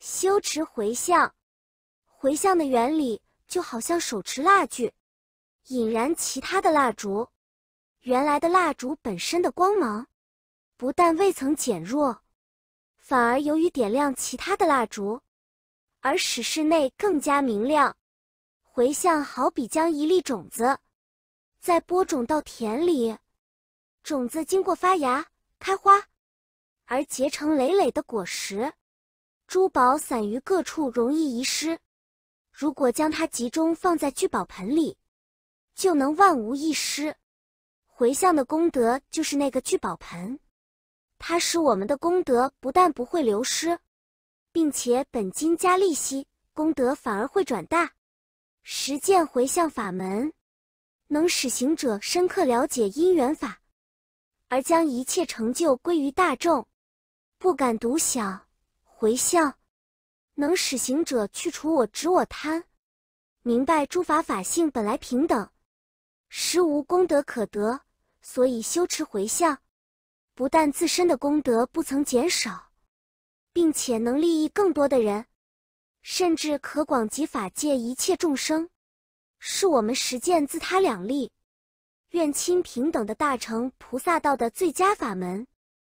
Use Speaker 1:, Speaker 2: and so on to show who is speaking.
Speaker 1: 修持回向，回向的原理就好像手持蜡炬，引燃其他的蜡烛。原来的蜡烛本身的光芒，不但未曾减弱，反而由于点亮其他的蜡烛，而使室内更加明亮。回向好比将一粒种子，在播种到田里，种子经过发芽、开花，而结成累累的果实。珠宝散于各处，容易遗失。如果将它集中放在聚宝盆里，就能万无一失。回向的功德就是那个聚宝盆，它使我们的功德不但不会流失，并且本金加利息，功德反而会转大。实践回向法门，能使行者深刻了解因缘法，而将一切成就归于大众，不敢独享。回向，能使行者去除我执、我贪，明白诸法法性本来平等，实无功德可得。所以修持回向，不但自身的功德不曾减少，并且能利益更多的人，甚至可广及法界一切众生，是我们实践自他两利、愿亲平等的大乘菩萨道的最佳法门。